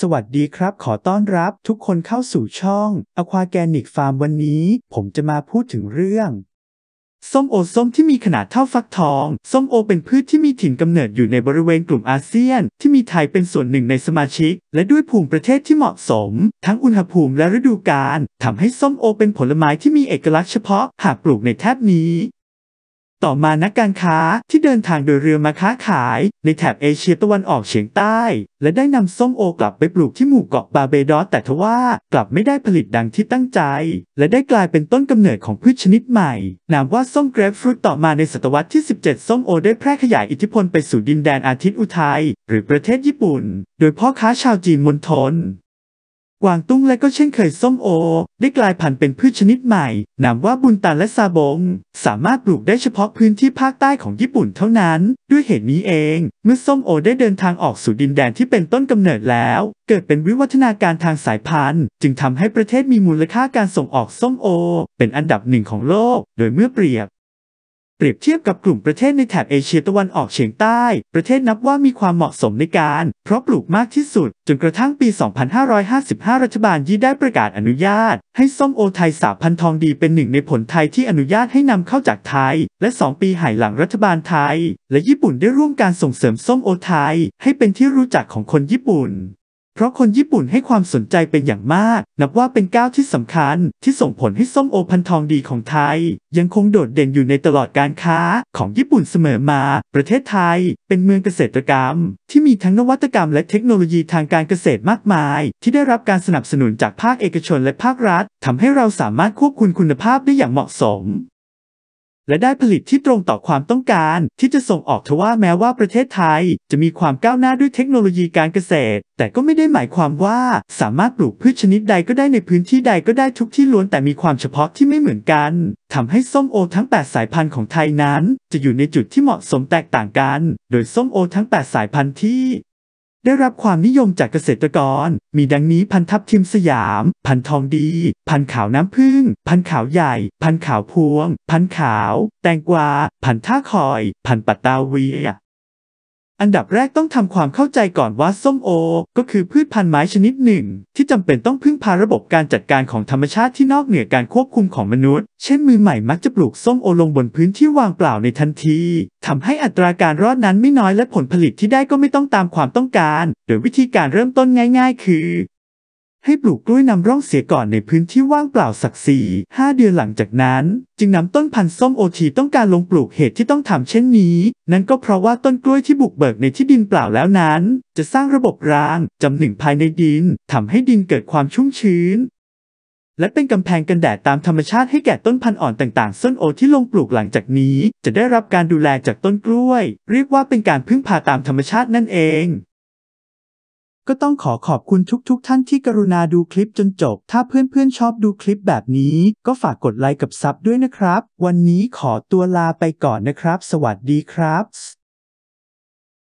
สวัสดีครับ ขอต้อนรับทุกคนเข้าสู่ช่อง Aquagenic Farm วันนี้ ผมจะมาพูดถึงเรื่อง ส้มโอ ส้มที่มีขนาดเท่าฟักทอง ส้มโอเป็นพืชที่มีถิ่นกำเนิดอยู่ในบริเวณกลุ่มอาเซียน ที่มีไทยเป็นส่วนหนึ่งในสมาชิก และด้วยภูมิประเทศที่เหมาะสม ทั้งอุณหภูมิและฤดูกาลทำให้ส้มโอเป็นผลไม้ที่มีเอกลักษณ์เฉพาะหากปลูกในแทบนี้ต่อมานักการค้าที่เดินทางโดยเรือมาค้าขาย ในแถบเอเชียตะวันออกเฉียงใต้ และได้นำส้มโอกลับไปปลูกที่หมู่เกาะบาเบดอสแต่ทว่ากลับไม่ได้ผลิตดังที่ตั้งใจ และได้กลายเป็นต้นกำเนิดของพืชชนิดใหม่ นามว่าส้มเกรฟฟรุตต่อมาในศตวรรษที่ 17 ส้มโอได้แพร่ขยายอิทธิพลไปสู่ดินแดนอาทิตย์อุทัยหรือประเทศญี่ปุ่น โดยพ่อค้าชาวจีนมณฑลกวางตุ้งและก็เช่นเคยส้มโอ ได้กลายพันธุ์เป็นพืชชนิดใหม่นามว่าบุญตาลและซาบง สามารถปลูกได้เฉพาะพื้นที่ภาคใต้ของญี่ปุ่นเท่านั้น ด้วยเหตุนี้เอง เมื่อส้มโอได้เดินทางออกสู่ดินแดนที่เป็นต้นกำเนิดแล้ว เกิดเป็นวิวัฒนาการทางสายพันธุ์ จึงทำให้ประเทศมีมูลค่าการส่งออกส้มโอ เป็นอันดับหนึ่งของโลก โดยเมื่อเปรียบเปรียบเทียบกับกลุ่มประเทศในแถบเอเชียตะวันออกเฉียงใต้ ประเทศนับว่ามีความเหมาะสมในการเพราะปลูกมากที่สุด จนกระทั่งปี 2555 รัฐบาลยี่ได้ประกาศอนุญาต ให้ส้มโอไทยสาพันทองดีเป็นหนึ่งในผลไทยที่อนุญาตให้นำเข้าจากไทย และ 2 ปีหายหลังรัฐบาลไทย และญี่ปุ่นได้ร่วมการส่งเสริมส้มโอไทย ให้เป็นที่รู้จักของคนญี่ปุ่นเพราะคนญี่ปุ่นให้ความสนใจเป็นอย่างมาก นับว่าเป็นก้าวที่สำคัญที่ส่งผลให้ส้มโอพันทองดีของไทย ยังคงโดดเด่นอยู่ในตลอดการค้าของญี่ปุ่นเสมอมา ประเทศไทย เป็นเมืองเกษตรกรรม ที่มีทั้งนวัตกรรมและเทคโนโลยีทางการเกษตรมากมาย ที่ได้รับการสนับสนุนจากภาคเอกชนและภาครัฐทำให้เราสามารถควบคุมคุณภาพได้อย่างเหมาะสมและได้ผลิตที่ตรงต่อความต้องการ ที่จะส่งออกทว่าแม้ว่าประเทศไทยจะมีความก้าวหน้าด้วยเทคโนโลยีการเกษตร แต่ก็ไม่ได้หมายความว่าสามารถปลูกพืชชนิดใดก็ได้ในพื้นที่ใดก็ได้ทุกที่ล้วนแต่มีความเฉพาะที่ไม่เหมือนกันทำให้ส้มโอทั้ง 8 สายพันธุ์ของไทยนั้น จะอยู่ในจุดที่เหมาะสมแตกต่างกัน โดยส้มโอทั้ง 8 สายพันธุ์ที่ได้รับความนิยมจากเกษตรกร มีดังนี้พันทับทิมสยาม พันทองดี พันขาวน้ำผึ้งพันขาวใหญ่ พันขาวพวง พันขาวแตงกวา พันท่าคอย พันปัตตาเวียอันดับแรกต้องทำความเข้าใจก่อนว่าส้มโอ ก็คือพืชพันธุ์ไม้ชนิดหนึ่ง ที่จำเป็นต้องพึ่งพาระบบการจัดการของธรรมชาติที่นอกเหนือการควบคุมของมนุษย์ เช่นมือใหม่มักจะปลูกส้มโอลงบนพื้นที่ว่างเปล่าในทันทีทำให้อัตราการรอดนั้นไม่น้อยและผลผลิตที่ได้ก็ไม่ต้องตามความต้องการ โดยวิธีการเริ่มต้นง่าย ๆ คือให้ปลูกกล้วยนำร่องเสียก่อนในพื้นที่ว่างเปล่าสักสี่ห้าเดือนหลังจากนั้น จึงนำต้นพันธุ์ส้มโอทีต้องการลงปลูก เหตุที่ต้องทำเช่นนี้ นั่นก็เพราะว่าต้นกล้วยที่บุกเบิกในที่ดินเปล่าแล้วนั้น จะสร้างระบบรางจำหนึ่งภายในดินทำให้ดินเกิดความชุ่มชื้น และเป็นกำแพงกันแดดตามธรรมชาติให้แก่ต้นพันธุ์อ่อนต่างๆ ส้นโอที่ลงปลูกหลังจากนี้ จะได้รับการดูแลจากต้นกล้วย เรียกว่าเป็นการพึ่งพาตามธรรมชาตินั่นเองก็ต้องขอขอบคุณทุกๆทท่านที่กรุณาดูคลิปจนจบ ถ้าเพื่อนๆชอบดูคลิปแบบนี้ ก็ฝากกดไลค์กับซับด้วยนะครับ วันนี้ขอตัวลาไปก่อนนะครับ สวัสดีครับ